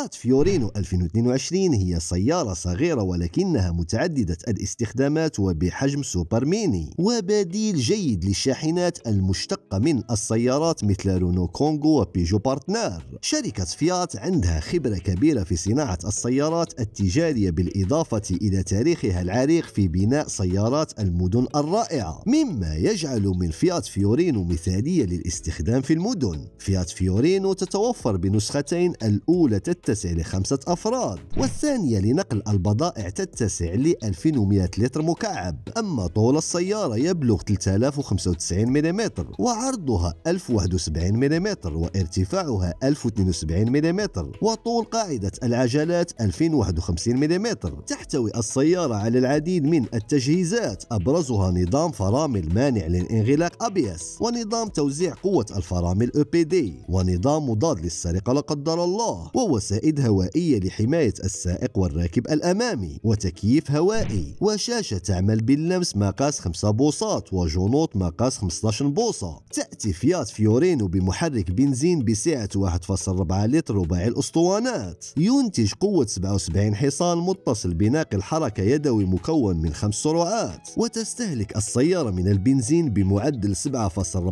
فيات فيورينو 2022 هي سيارة صغيرة ولكنها متعددة الاستخدامات وبحجم سوبر ميني وبديل جيد للشاحنات المشتقة من السيارات مثل رونو كونغو وبيجو بارتنر شركة فيات عندها خبرة كبيرة في صناعة السيارات التجارية بالإضافة إلى تاريخها العريق في بناء سيارات المدن الرائعة مما يجعل من فيات فيورينو مثالية للاستخدام في المدن فيات فيورينو تتوفر بنسختين الأولى تتبع تتسع لخمسة أفراد والثانية لنقل البضائع تتسع ل 2100 لتر مكعب أما طول السيارة يبلغ 3095 ملم وعرضها 1071 ملم وارتفاعها 1072 ملم وطول قاعدة العجلات 2051 ملم تحتوي السيارة على العديد من التجهيزات أبرزها نظام فرامل مانع للانغلاق أبيس ونظام توزيع قوة الفرامل أو بي دي ونظام مضاد للسرقة لا قدر الله ووسائل زائد هوائية لحماية السائق والراكب الأمامي وتكييف هوائي وشاشة تعمل باللمس مقاس 5 بوصات وجنوط مقاس 15 بوصة تأتي فيات فيورينو بمحرك بنزين بسعة 1.4 لتر رباعي الأسطوانات ينتج قوة 77 حصان متصل بناقل حركة يدوي مكون من خمس سرعات وتستهلك السيارة من البنزين بمعدل 7.4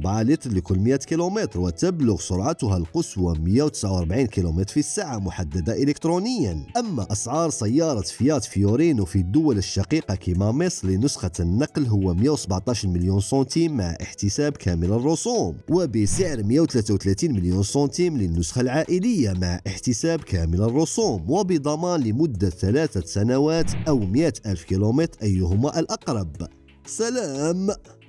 لتر لكل 100 كيلومتر وتبلغ سرعتها القصوى 149 كيلومتر في الساعة محددة إلكترونيا أما أسعار سيارة فيات فيورينو في الدول الشقيقة كما مصر لنسخة النقل هو 117 مليون سنتيم مع احتساب كامل الرسوم وبسعر 133 مليون سنتيم للنسخة العائلية مع احتساب كامل الرسوم وبضمان لمدة ثلاثة سنوات أو 100 ألف كيلومتر أيهما الأقرب سلام